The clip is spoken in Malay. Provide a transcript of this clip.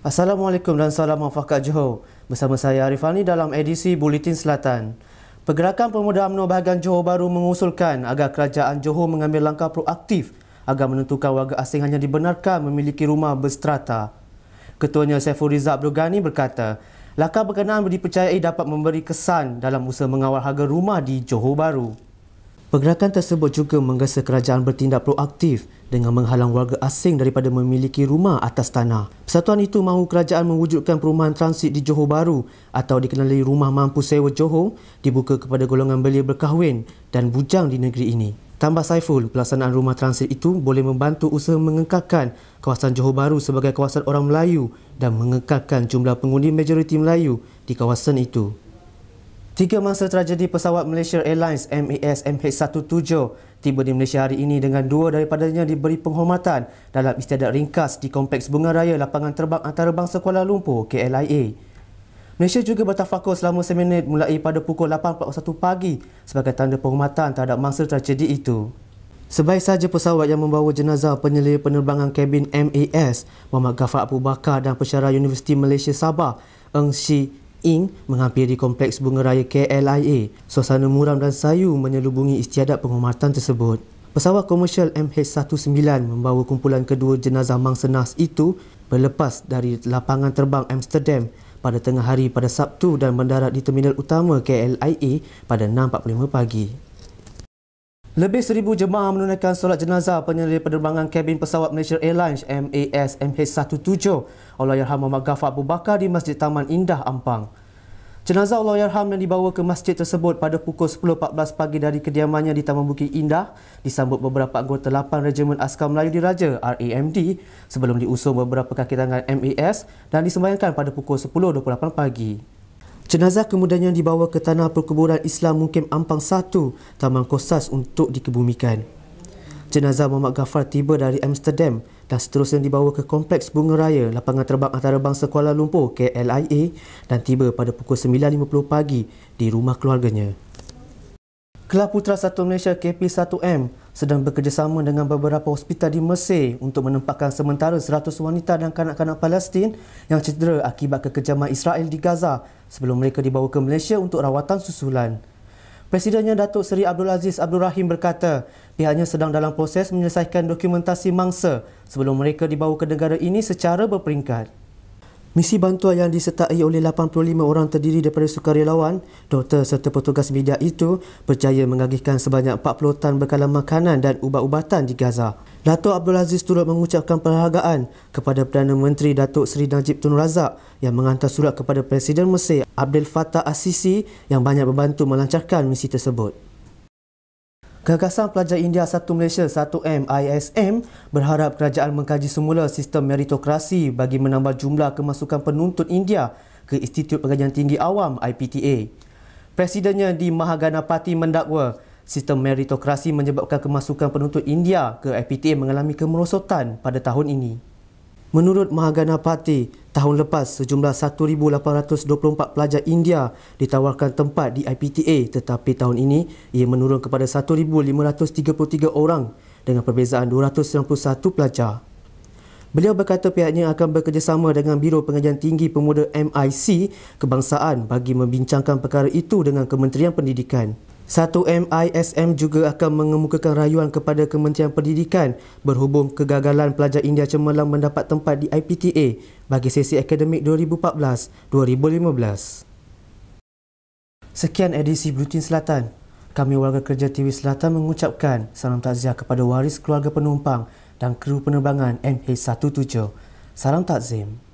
Assalamualaikum dan salam wafakat Johor. Bersama saya Arif Ali dalam edisi Bulletin Selatan. Pergerakan Pemuda UMNO bahagian Johor Baru mengusulkan agar kerajaan Johor mengambil langkah proaktif agar menentukan warga asing hanya dibenarkan memiliki rumah berstrata. Ketuanya Saiful Rizal Abdul Ghani berkata, langkah berkenaan dipercayai dapat memberi kesan dalam usaha mengawal harga rumah di Johor Baru. Pergerakan tersebut juga menggesa kerajaan bertindak proaktif dengan menghalang warga asing daripada memiliki rumah atas tanah. Persatuan itu mahu kerajaan mewujudkan perumahan transit di Johor Baru atau dikenali rumah mampu sewa Johor dibuka kepada golongan belia berkahwin dan bujang di negeri ini. Tambah Saiful, pelaksanaan rumah transit itu boleh membantu usaha mengekalkan kawasan Johor Baru sebagai kawasan orang Melayu dan mengekalkan jumlah pengundi majoriti Melayu di kawasan itu. Tiga mangsa tragedi pesawat Malaysia Airlines MAS MH17 tiba di Malaysia hari ini dengan dua daripadanya diberi penghormatan dalam istiadat ringkas di Kompleks Bunga Raya Lapangan Terbang Antarabangsa Kuala Lumpur, KLIA. Malaysia juga bertafakur selama seminit mulai pada pukul 8.41 pagi sebagai tanda penghormatan terhadap mangsa tragedi itu. Sebaik sahaja pesawat yang membawa jenazah penyelia penerbangan kabin MAS, Muhammad Ghaffar Abu Bakar dan Pesara Universiti Malaysia Sabah, Eng Syi Ing menghampiri kompleks bunga raya KLIA. Suasana muram dan sayu menyelubungi istiadat penghormatan tersebut. Pesawat komersial MH19 membawa kumpulan kedua jenazah mangsa nas itu berlepas dari lapangan terbang Amsterdam pada tengah hari pada Sabtu dan mendarat di terminal utama KLIA pada 6.45 pagi. Lebih seribu jemaah menunaikan solat jenazah penyelidik penerbangan kabin pesawat Malaysia Airlines MAS MH17 oleh Yarham Muhammad Ghaffar Abu Bakar di Masjid Taman Indah Ampang. Jenazah Allah Yarham yang dibawa ke masjid tersebut pada pukul 10.14 pagi dari kediamannya di Taman Bukit Indah disambut beberapa anggota 8 Regimen Askar Melayu Diraja RAMD sebelum diusung beberapa kaki tangan MAS dan disembayangkan pada pukul 10.28 pagi. Jenazah kemudian yang dibawa ke tanah perkuburan Islam Mukim Ampang 1, Taman Kosas untuk dikebumikan. Jenazah Muhammad Ghaffar tiba dari Amsterdam dan seterusnya dibawa ke Kompleks Bunga Raya Lapangan Terbang Antarabangsa Kuala Lumpur KLIA dan tiba pada pukul 9.50 pagi di rumah keluarganya. Kelab Putra Satu Malaysia KP1M sedang bekerjasama dengan beberapa hospital di Mesir untuk menempatkan sementara 100 wanita dan kanak-kanak Palestin yang cedera akibat kekejaman Israel di Gaza sebelum mereka dibawa ke Malaysia untuk rawatan susulan. Presidennya Datuk Seri Abdul Aziz Abdul Rahim berkata pihaknya sedang dalam proses menyelesaikan dokumentasi mangsa sebelum mereka dibawa ke negara ini secara berperingkat. Misi bantuan yang disertai oleh 85 orang terdiri daripada sukarelawan, doktor serta petugas media itu berjaya mengagihkan sebanyak 40 tan bekalan makanan dan ubat-ubatan di Gaza. Datuk Abdul Aziz turut mengucapkan perhargaan kepada Perdana Menteri Datuk Seri Najib Tun Razak yang menghantar surat kepada Presiden Mesir Abdel Fattah Assisi yang banyak membantu melancarkan misi tersebut. Gagasan Pelajar India Satu Malaysia 1M ISM berharap kerajaan mengkaji semula sistem meritokrasi bagi menambah jumlah kemasukan penuntut India ke Institut Pengajian Tinggi Awam IPTA. Presidennya di Mahaganapati mendakwa sistem meritokrasi menyebabkan kemasukan penuntut India ke IPTA mengalami kemerosotan pada tahun ini. Menurut Mahagana Pati, tahun lepas sejumlah 1,824 pelajar India ditawarkan tempat di IPTA tetapi tahun ini ia menurun kepada 1,533 orang dengan perbezaan 291 pelajar. Beliau berkata pihaknya akan bekerjasama dengan Biro Pengajian Tinggi Pemuda MIC Kebangsaan bagi membincangkan perkara itu dengan Kementerian Pendidikan. Satu MISM juga akan mengemukakan rayuan kepada Kementerian Pendidikan berhubung kegagalan pelajar India cemerlang mendapat tempat di IPTA bagi sesi akademik 2014-2015. Sekian edisi Brutin Selatan. Kami warga kerja TV Selatan mengucapkan salam takziah kepada waris keluarga penumpang dan kru penerbangan MH17. Salam takzim.